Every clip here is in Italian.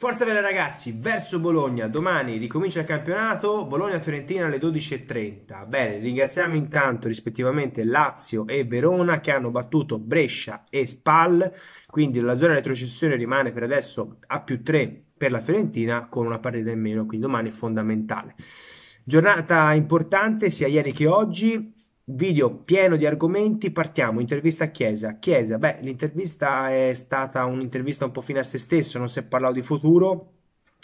Forza Vela ragazzi, verso Bologna, domani ricomincia il campionato, Bologna-Fiorentina alle 12.30. Bene, ringraziamo intanto rispettivamente Lazio e Verona che hanno battuto Brescia e Spal, quindi la zona retrocessione rimane per adesso a più 3 per la Fiorentina con una partita in meno, quindi domani è fondamentale. Giornata importante sia ieri che oggi, Video pieno di argomenti, partiamo, intervista a Chiesa. Chiesa, beh, l'intervista è stata un'intervista un po' fine a se stesso, non si è parlato di futuro,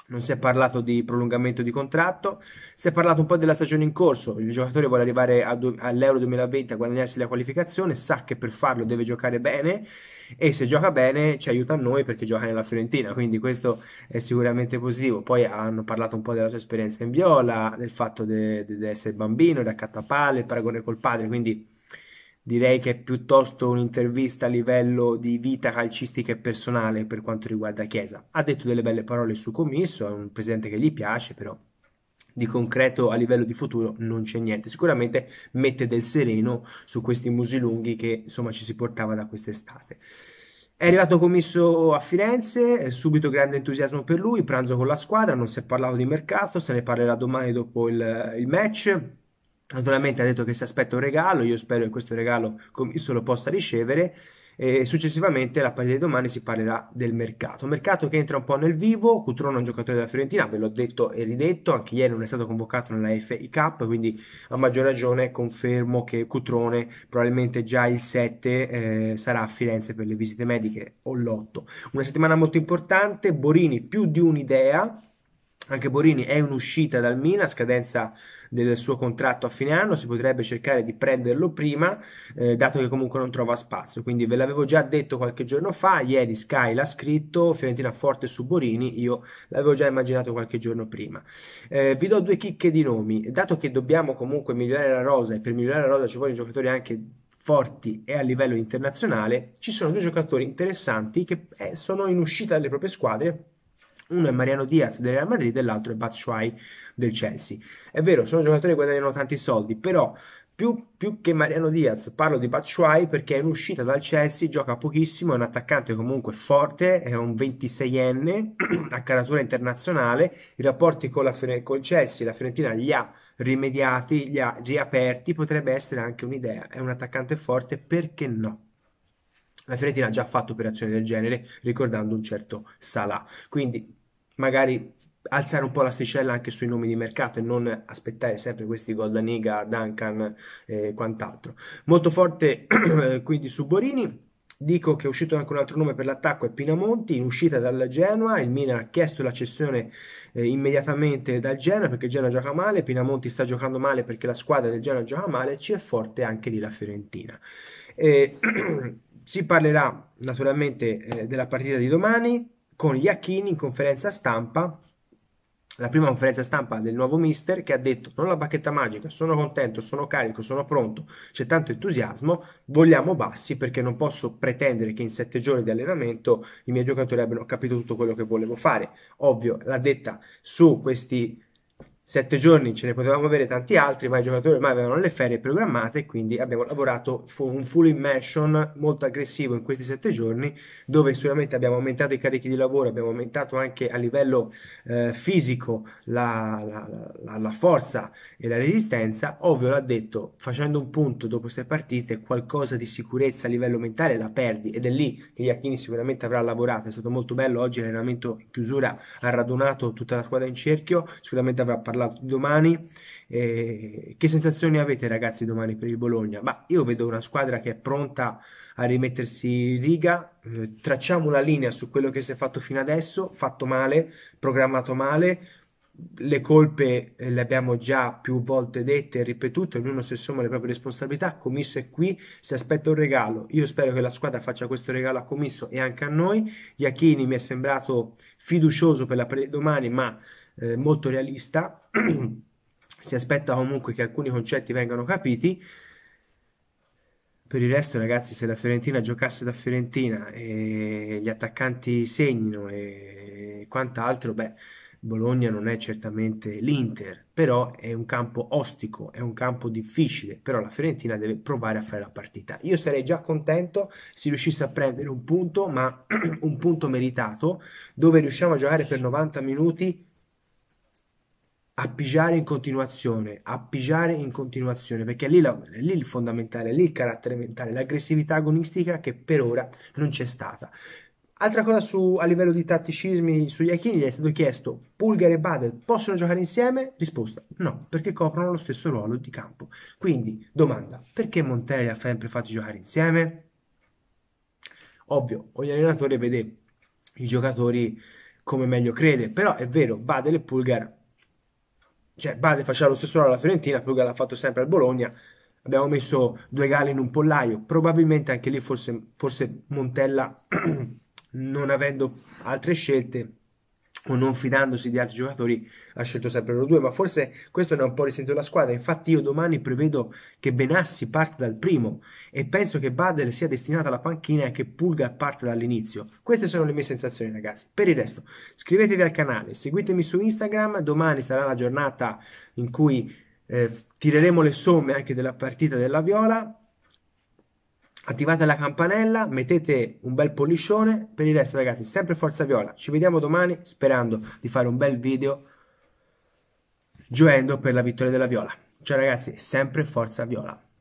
non si è parlato di prolungamento di contratto, si è parlato un po' della stagione in corso, il giocatore vuole arrivare do, all'Euro 2020 a guadagnarsi la qualificazione, sa che per farlo deve giocare bene e se gioca bene ci aiuta a noi perché gioca nella Fiorentina, quindi questo è sicuramente positivo. Poi hanno parlato un po' della sua esperienza in viola, del fatto di de, de essere bambino, da cattapalle, il paragone col padre, quindi direi che è piuttosto un'intervista a livello di vita calcistica e personale per quanto riguarda Chiesa. Ha detto delle belle parole su Commisso, è un presidente che gli piace, però di concreto a livello di futuro non c'è niente. Sicuramente mette del sereno su questi musi lunghi che insomma ci si portava da quest'estate. È arrivato commisso a Firenze, subito grande entusiasmo per lui, pranzo con la squadra, non si è parlato di mercato, se ne parlerà domani dopo il, il match Naturalmente ha detto che si aspetta un regalo, io spero che questo regalo Commisso lo possa ricevere e successivamente la partita di domani si parlerà del mercato. Mercato che entra un po' nel vivo, Cutrone è un giocatore della Fiorentina, ve l'ho detto e ridetto, anche ieri non è stato convocato nella FI Cup, quindi a maggior ragione confermo che Cutrone probabilmente già il 7 eh, sarà a Firenze per le visite mediche o l'8. Una settimana molto importante, Borini più di un'idea anche Borini è in uscita dal Mina, scadenza del suo contratto a fine anno, si potrebbe cercare di prenderlo prima, eh, dato che comunque non trova spazio. Quindi ve l'avevo già detto qualche giorno fa, ieri Sky l'ha scritto, Fiorentina forte su Borini, io l'avevo già immaginato qualche giorno prima. Eh, vi do due chicche di nomi, dato che dobbiamo comunque migliorare la rosa e per migliorare la rosa ci vogliono giocatori anche forti e a livello internazionale, ci sono due giocatori interessanti che eh, sono in uscita dalle proprie squadre uno è Mariano Diaz del Real Madrid e l'altro è Batshuayi del Chelsea. È vero, sono giocatori che guadagnano tanti soldi, però più, più, che Mariano Diaz parlo di Batshuayi perché è in uscita dal Chelsea, gioca pochissimo, è un attaccante comunque forte, è un 26enne a caratura internazionale, i rapporti con, la, con il Chelsea, la Fiorentina li ha rimediati, li ha riaperti, potrebbe essere anche un'idea, è un attaccante forte, perché no? la Fiorentina ha già fatto operazioni del genere ricordando un certo Salah. Quindi magari alzare un po' l'asticella anche sui nomi di mercato e non aspettare sempre questi gol da Niga, Duncan e eh, quant'altro. Molto forte quindi su Borini. Dico che è uscito anche un altro nome per l'attacco, è Pinamonti, in uscita dalla Genoa, il Milan ha chiesto la cessione eh, immediatamente dal Genoa perché Genoa gioca male, Pinamonti sta giocando male perché la squadra del Genoa gioca male, ci è forte anche lì la Fiorentina. E si parlerà naturalmente eh, della partita di domani con Iacchini in conferenza stampa, la prima conferenza stampa del nuovo mister che ha detto non la bacchetta magica, sono contento, sono carico, sono pronto, c'è tanto entusiasmo, vogliamo bassi perché non posso pretendere che in sette giorni di allenamento i miei giocatori abbiano capito tutto quello che volevo fare. Ovvio, l'ha detta su questi sette giorni ce ne potevamo avere tanti altri, ma i giocatori ormai avevano le ferie programmate quindi abbiamo lavorato su un full immersion molto aggressivo in questi sette giorni, dove sicuramente abbiamo aumentato i carichi di lavoro, abbiamo aumentato anche a livello eh, fisico la, la, la, la, forza e la resistenza. Ovvio l'ha detto, facendo un punto dopo queste partite, qualcosa di sicurezza a livello mentale la perdi ed è lì che Iachini sicuramente avrà lavorato. È stato molto bello oggi l'allenamento in chiusura, ha radunato tutta la squadra in cerchio, sicuramente avrà parlato parlato di domani. Eh, che sensazioni avete ragazzi domani per il Bologna? Ma io vedo una squadra che è pronta a rimettersi in riga, eh, tracciamo una linea su quello che si è fatto fino adesso, fatto male, programmato male, le colpe eh, le abbiamo già più volte dette e ripetute, ognuno si assuma le proprie responsabilità, Commisso è qui, si aspetta un regalo, io spero che la squadra faccia questo regalo a Commisso e anche a noi, Iachini mi è sembrato fiducioso per la pre- domani ma eh, molto realista, si aspetta comunque che alcuni concetti vengano capiti. Per il resto, ragazzi, se la Fiorentina giocasse da Fiorentina e gli attaccanti segnino e quant'altro, beh, Bologna non è certamente l'Inter, però è un campo ostico, è un campo difficile, però la Fiorentina deve provare a fare la partita. Io sarei già contento se riuscisse a prendere un punto, ma un punto meritato, dove riusciamo a giocare per 90 minuti appigiare in continuazione, appigiare in continuazione, perché lì, la, lì il fondamentale, lì il carattere mentale, l'aggressività agonistica che per ora non c'è stata. Altra cosa su, a livello di tatticismi su Iachini, gli è stato chiesto Pulgar e Badel possono giocare insieme? Risposta no, perché coprono lo stesso ruolo di campo. Quindi domanda, perché Montella ha sempre fatto giocare insieme? Ovvio, ogni allenatore vede i giocatori come meglio crede, però è vero, Badel e Pulgar cioè Bade faceva lo stesso alla Fiorentina, Pluga l'ha fatto sempre al Bologna, abbiamo messo due gare in un pollaio, probabilmente anche lì forse, forse Montella non avendo altre scelte o non fidandosi di altri giocatori ha scelto sempre loro due ma forse questo ne ha un po' risentito la squadra infatti io domani prevedo che Benassi parte dal primo e penso che Bader sia destinato alla panchina e che Pulga parte dall'inizio queste sono le mie sensazioni ragazzi per il resto iscrivetevi al canale seguitemi su Instagram domani sarà la giornata in cui eh, tireremo le somme anche della partita della Viola attivate la campanella, mettete un bel pollicione, per il resto ragazzi sempre forza viola, ci vediamo domani sperando di fare un bel video gioendo per la vittoria della viola. Ciao ragazzi, sempre forza viola.